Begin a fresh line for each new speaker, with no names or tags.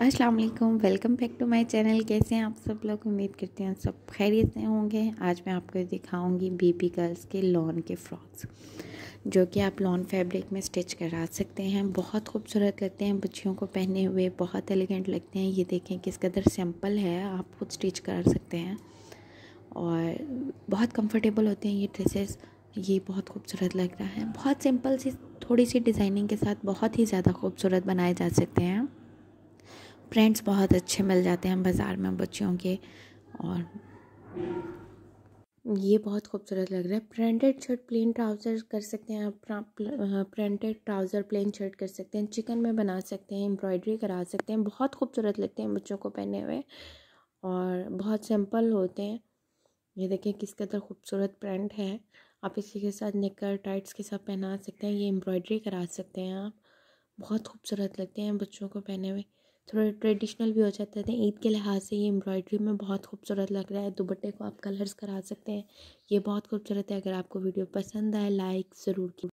अस्सलाम वालेकुम welcome back to my channel कैसे हैं आप सब लोग उम्मीद करते हैं सब खैरियत से होंगे आज मैं आपको दिखाऊंगी बीबी गर्ल्स के लॉन के फ्रॉक्स जो कि आप लॉन फैब्रिक में स्टिच करा सकते हैं बहुत खूबसूरत लगते हैं बच्चियों को पहने हुए बहुत एलिगेंट लगते हैं ये देखें किस कदर सिंपल है आप खुद स्टिच कर सकते हैं और बहुत कम्फर्टेबल होते हैं ये ड्रेसेस ये बहुत खूबसूरत लग रहा है बहुत सिंपल सी थोड़ी सी डिज़ाइनिंग के साथ बहुत ही ज़्यादा खूबसूरत बनाए जा सकते हैं प्रिंट्स बहुत अच्छे मिल जाते हैं बाज़ार में बच्चियों के और ये बहुत खूबसूरत लग रहा है प्रिंटेड शर्ट प्लेन ट्राउज़र कर सकते हैं आप प्रिंटेड ट्राउज़र प्लेन शर्ट कर सकते हैं चिकन में बना सकते हैं एम्ब्रॉयडरी करा सकते हैं बहुत खूबसूरत लगते हैं बच्चों को पहने हुए और बहुत सिंपल होते हैं ये देखिए किस कदर खूबसूरत प्रिंट है आप इसी के साथ निकर टाइट्स के साथ पहना सकते हैं ये एम्ब्रॉयडरी करा सकते हैं आप बहुत खूबसूरत लगते हैं बच्चों को पहने हुए थोड़ा ट्रेडिशनल भी हो जाते थे ईद के लिहाज से ये एम्ब्रॉयडरी में बहुत खूबसूरत लग रहा है दुपट्टे को आप कलर्स करा सकते हैं ये बहुत खूबसूरत है अगर आपको वीडियो पसंद आए लाइक ज़रूर की